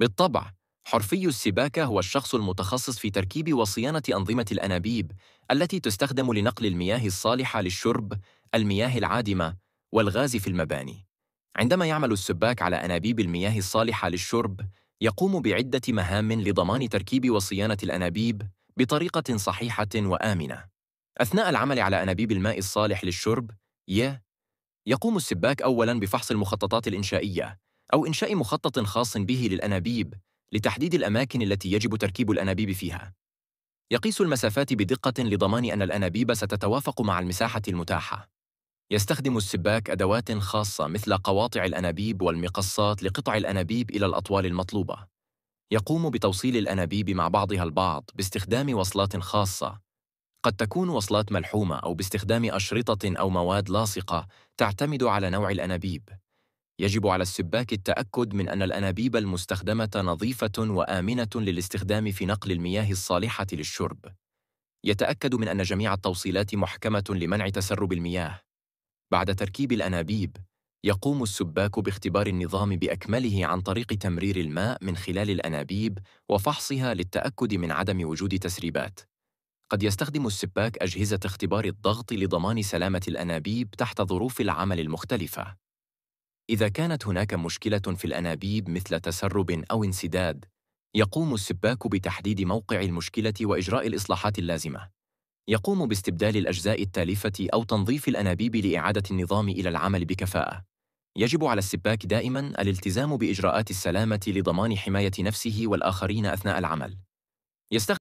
بالطبع حرفي السباكة هو الشخص المتخصص في تركيب وصيانة أنظمة الأنابيب التي تستخدم لنقل المياه الصالحة للشرب، المياه العادمة، والغاز في المباني. عندما يعمل السباك على أنابيب المياه الصالحة للشرب، يقوم بعدة مهام لضمان تركيب وصيانة الأنابيب بطريقة صحيحة وآمنة. أثناء العمل على أنابيب الماء الصالح للشرب، ي، يقوم السباك أولاً بفحص المخططات الإنشائية أو إنشاء مخطط خاص به للأنابيب لتحديد الأماكن التي يجب تركيب الأنابيب فيها. يقيس المسافات بدقة لضمان أن الأنابيب ستتوافق مع المساحة المتاحة. يستخدم السباك أدوات خاصة مثل قواطع الأنابيب والمقصات لقطع الأنابيب إلى الأطوال المطلوبة. يقوم بتوصيل الأنابيب مع بعضها البعض باستخدام وصلات خاصة. قد تكون وصلات ملحومة أو باستخدام أشرطة أو مواد لاصقة تعتمد على نوع الأنابيب. يجب على السباك التأكد من أن الأنابيب المستخدمة نظيفة وآمنة للاستخدام في نقل المياه الصالحة للشرب. يتأكد من أن جميع التوصيلات محكمة لمنع تسرب المياه. بعد تركيب الأنابيب، يقوم السباك باختبار النظام بأكمله عن طريق تمرير الماء من خلال الأنابيب وفحصها للتأكد من عدم وجود تسريبات. قد يستخدم السباك أجهزة اختبار الضغط لضمان سلامة الأنابيب تحت ظروف العمل المختلفة. إذا كانت هناك مشكلة في الأنابيب مثل تسرب أو انسداد، يقوم السباك بتحديد موقع المشكلة وإجراء الإصلاحات اللازمة. يقوم باستبدال الأجزاء التالفة أو تنظيف الأنابيب لإعادة النظام إلى العمل بكفاءة. يجب على السباك دائماً الالتزام بإجراءات السلامة لضمان حماية نفسه والآخرين أثناء العمل. يستخدم